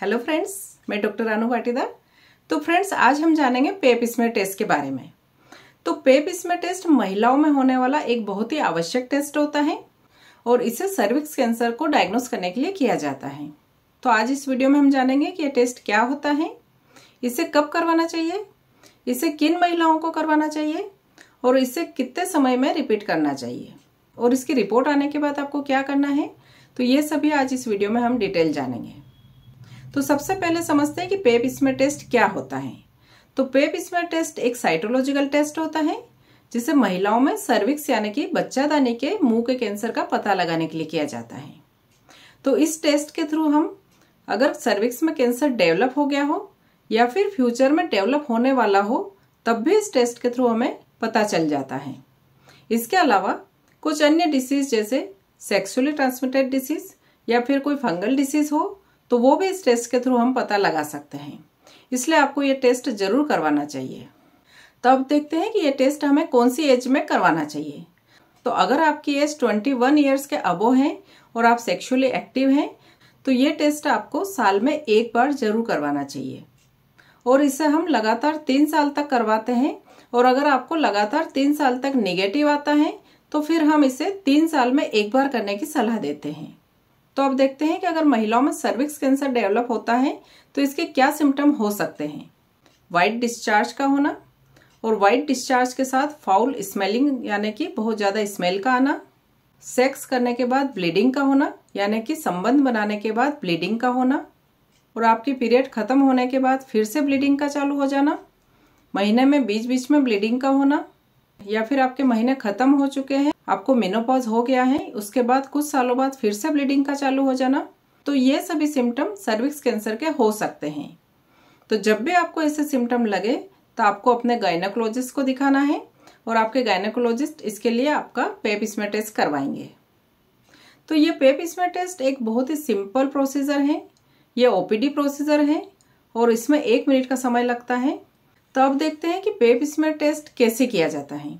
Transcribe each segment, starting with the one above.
hello friends मैं doctor Ranu Patidar तो friends आज हम जानेंगे पेप स्मेर टेस्ट के बारे में तो पेप स्मेर टेस्ट महिलाओं में होने वाला एक बहुत ही आवश्यक टेस्ट होता है और इसे सर्विक्स कैंसर को डायग्नोस करने के लिए किया जाता है तो आज इस वीडियो में हम जानेंगे कि यह टेस्ट क्या होता है इसे कब करवाना चाहिए इसे किन महिलाओं को करवाना चाहिए और इसे कितने समय में रिपीट करना चाहिए और इसकी रिपोर्ट आने के बाद आपको क्या करना है तो ये सभी आज इस वीडियो में हम डिटेल जानेंगे तो सबसे पहले समझते हैं कि पेप स्मेर टेस्ट क्या होता है तो पेप स्मेर टेस्ट एक साइटोलॉजिकल टेस्ट होता है जिसे महिलाओं में सर्विक्स यानी कि बच्चादानी के मुंह के कैंसर का पता लगाने के लिए किया जाता है तो इस टेस्ट के थ्रू हम अगर सर्विक्स में कैंसर डेवलप हो गया हो या फिर फ्यूचर में डेवलप होने वाला हो तब भी इस टेस्ट के थ्रू हमें पता चल जाता है इसके अलावा कुछ अन्य डिसीज जैसे सेक्सुअली ट्रांसमिटेड डिसीज या फिर कोई फंगल डिसीज हो तो वो भी इस टेस्ट के थ्रू हम पता लगा सकते हैं इसलिए आपको ये टेस्ट जरूर करवाना चाहिए तो अब देखते हैं कि ये टेस्ट हमें कौन सी एज में करवाना चाहिए तो अगर आपकी एज 21 वन ईयर्स के अबो है और आप सेक्सुअली एक्टिव हैं तो ये टेस्ट आपको साल में एक बार जरूर करवाना चाहिए और इसे हम लगातार तीन साल तक करवाते हैं और अगर आपको लगातार तीन साल तक निगेटिव आता है तो फिर हम इसे तीन साल में एक बार करने की सलाह देते हैं तो अब देखते हैं कि अगर महिलाओं में सर्विक्स कैंसर डेवलप होता है तो इसके क्या सिम्टम हो सकते हैं वाइट डिस्चार्ज का होना और वाइट डिस्चार्ज के साथ फाउल स्मेलिंग यानी कि बहुत ज़्यादा स्मेल का आना सेक्स करने के बाद ब्लीडिंग का होना यानी कि संबंध बनाने के बाद ब्लीडिंग का होना और आपके पीरियड ख़त्म होने के बाद फिर से ब्लीडिंग का चालू हो जाना महीने में बीच बीच में ब्लीडिंग का होना या फिर आपके महीने ख़त्म हो चुके हैं आपको मेनोपॉज हो गया है उसके बाद कुछ सालों बाद फिर से ब्लीडिंग का चालू हो जाना तो ये सभी सिम्टम सर्विक्स कैंसर के हो सकते हैं तो जब भी आपको ऐसे सिम्टम लगे तो आपको अपने गायनाकोलॉजिस्ट को दिखाना है और आपके गायनाकोलॉजिस्ट इसके लिए आपका पेप इसमें टेस्ट करवाएंगे तो ये पेप इसमें टेस्ट एक बहुत ही सिंपल प्रोसीजर है ये ओपीडी प्रोसीजर है और इसमें एक मिनट का समय लगता है तो अब देखते हैं कि पेप इसमें टेस्ट कैसे किया जाता है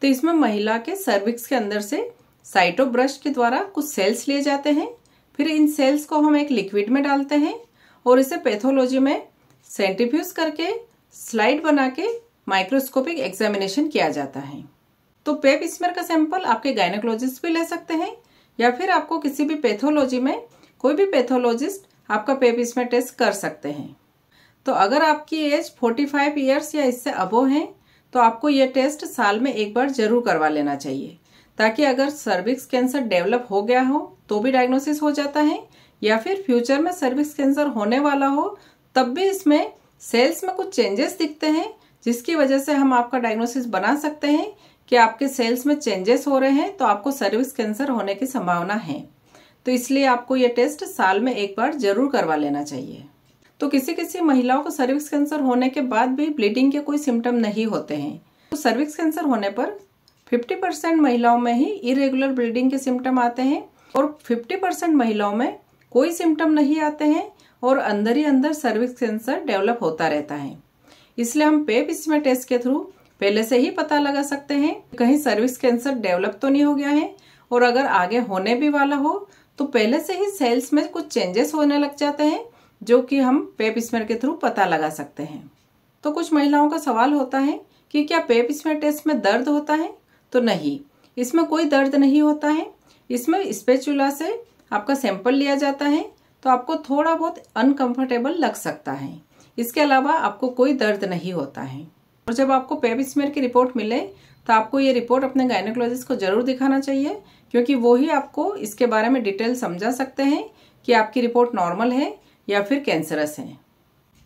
तो इसमें महिला के सर्विक्स के अंदर से साइटोब्रश के द्वारा कुछ सेल्स लिए जाते हैं फिर इन सेल्स को हम एक लिक्विड में डालते हैं और इसे पैथोलॉजी में सेंटिफ्यूज करके स्लाइड बना के माइक्रोस्कोपिक एग्जामिनेशन किया जाता है तो पेप स्मेर का सैंपल आपके गायनोकोलॉजिस्ट भी ले सकते हैं या फिर आपको किसी भी पैथोलॉजी में कोई भी पैथोलॉजिस्ट आपका पेप स्मेर टेस्ट कर सकते हैं तो अगर आपकी एज 45 इयर्स या इससे अबो है तो आपको ये टेस्ट साल में एक बार जरूर करवा लेना चाहिए ताकि अगर सर्विक्स कैंसर डेवलप हो गया हो तो भी डायग्नोसिस हो जाता है या फिर फ्यूचर में सर्विक्स कैंसर होने वाला हो तब भी इसमें सेल्स में कुछ चेंजेस दिखते हैं जिसकी वजह से हम आपका डायग्नोसिस बना सकते हैं कि आपके सेल्स में चेंजेस हो रहे हैं तो आपको सर्विस कैंसर होने की संभावना है तो इसलिए आपको ये टेस्ट साल में एक बार जरूर करवा लेना चाहिए तो किसी किसी महिलाओं को सर्विक्स कैंसर होने के बाद भी ब्लीडिंग के कोई सिम्टम नहीं होते हैं तो सर्विक्स कैंसर होने पर 50 परसेंट महिलाओं में ही इरेगुलर ब्लीडिंग के सिम्टम आते हैं और 50 परसेंट महिलाओं में कोई सिम्टम नहीं आते हैं और अंदर ही अंदर सर्विक्स कैंसर डेवलप होता रहता है इसलिए हम पेप इसमें टेस्ट के थ्रू पहले से ही पता लगा सकते हैं कहीं सर्विक्स कैंसर डेवलप तो नहीं हो गया है और अगर आगे होने भी वाला हो तो पहले से ही सेल्स में कुछ चेंजेस होने लग जाते हैं जो कि हम पेप स्मेर के थ्रू पता लगा सकते हैं तो कुछ महिलाओं का सवाल होता है कि क्या पेप स्मेर टेस्ट में दर्द होता है तो नहीं इसमें कोई दर्द नहीं होता है इसमें स्पेचुला से आपका सैंपल लिया जाता है तो आपको थोड़ा बहुत अनकंफर्टेबल लग सकता है इसके अलावा आपको कोई दर्द नहीं होता है और जब आपको पेप स्मेर की रिपोर्ट मिले तो आपको ये रिपोर्ट अपने गायनेकोलॉजिस्ट को जरूर दिखाना चाहिए क्योंकि वो ही आपको इसके बारे में डिटेल समझा सकते हैं कि आपकी रिपोर्ट नॉर्मल है या फिर कैंसरस हैं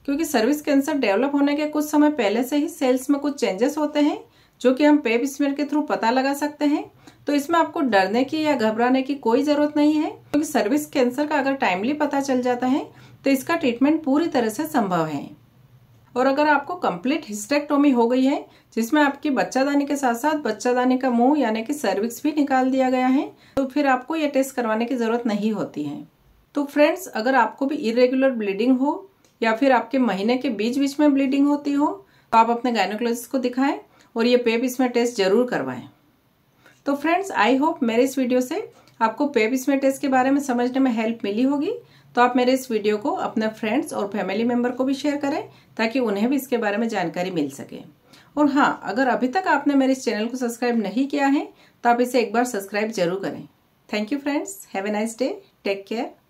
क्योंकि सर्विस कैंसर डेवलप होने के कुछ समय पहले से ही सेल्स में कुछ चेंजेस होते हैं जो कि हम पेप स्मेल के थ्रू पता लगा सकते हैं तो इसमें आपको डरने की या घबराने की कोई जरूरत नहीं है क्योंकि सर्विस कैंसर का अगर टाइमली पता चल जाता है तो इसका ट्रीटमेंट पूरी तरह से संभव है और अगर आपको कंप्लीट हिस्टेक्टोमी हो गई है जिसमें आपकी बच्चादानी के साथ साथ बच्चादानी का मुंह यानी कि सर्विक्स भी निकाल दिया गया है तो फिर आपको ये टेस्ट करवाने की जरूरत नहीं होती है तो फ्रेंड्स अगर आपको भी इरेगुलर ब्लीडिंग हो या फिर आपके महीने के बीच बीच में ब्लीडिंग होती हो तो आप अपने गायनोकोलॉजिस्ट को दिखाएं और ये पेप इसमें टेस्ट जरूर करवाएं तो फ्रेंड्स आई होप मेरे इस वीडियो से आपको पेप इसमें टेस्ट के बारे में समझने में हेल्प मिली होगी तो आप मेरे इस वीडियो को अपने फ्रेंड्स और फैमिली मेम्बर को भी शेयर करें ताकि उन्हें भी इसके बारे में जानकारी मिल सके और हाँ अगर अभी तक आपने मेरे इस चैनल को सब्सक्राइब नहीं किया है तो आप इसे एक बार सब्सक्राइब जरूर करें thank you friends have a nice day take care